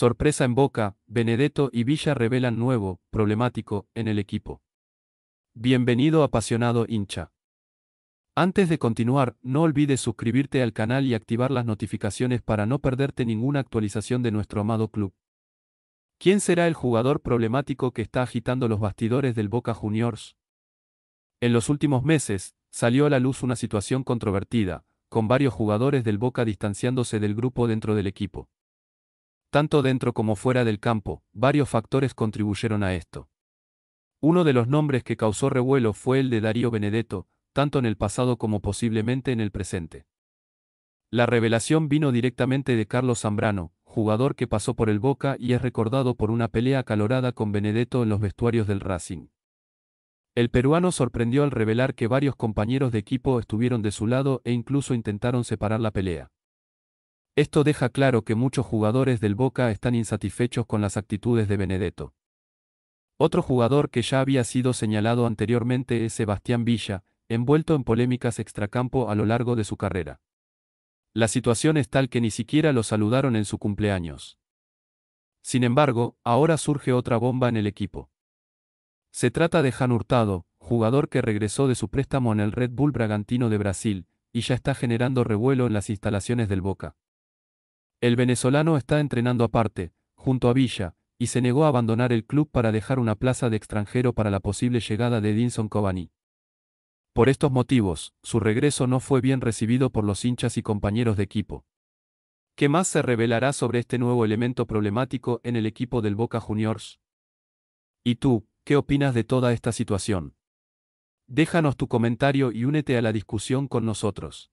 Sorpresa en Boca, Benedetto y Villa revelan nuevo, problemático, en el equipo. Bienvenido apasionado hincha. Antes de continuar, no olvides suscribirte al canal y activar las notificaciones para no perderte ninguna actualización de nuestro amado club. ¿Quién será el jugador problemático que está agitando los bastidores del Boca Juniors? En los últimos meses, salió a la luz una situación controvertida, con varios jugadores del Boca distanciándose del grupo dentro del equipo. Tanto dentro como fuera del campo, varios factores contribuyeron a esto. Uno de los nombres que causó revuelo fue el de Darío Benedetto, tanto en el pasado como posiblemente en el presente. La revelación vino directamente de Carlos Zambrano, jugador que pasó por el Boca y es recordado por una pelea acalorada con Benedetto en los vestuarios del Racing. El peruano sorprendió al revelar que varios compañeros de equipo estuvieron de su lado e incluso intentaron separar la pelea. Esto deja claro que muchos jugadores del Boca están insatisfechos con las actitudes de Benedetto. Otro jugador que ya había sido señalado anteriormente es Sebastián Villa, envuelto en polémicas extracampo a lo largo de su carrera. La situación es tal que ni siquiera lo saludaron en su cumpleaños. Sin embargo, ahora surge otra bomba en el equipo. Se trata de Jan Hurtado, jugador que regresó de su préstamo en el Red Bull Bragantino de Brasil, y ya está generando revuelo en las instalaciones del Boca. El venezolano está entrenando aparte, junto a Villa, y se negó a abandonar el club para dejar una plaza de extranjero para la posible llegada de Dinson Cobani. Por estos motivos, su regreso no fue bien recibido por los hinchas y compañeros de equipo. ¿Qué más se revelará sobre este nuevo elemento problemático en el equipo del Boca Juniors? ¿Y tú, qué opinas de toda esta situación? Déjanos tu comentario y únete a la discusión con nosotros.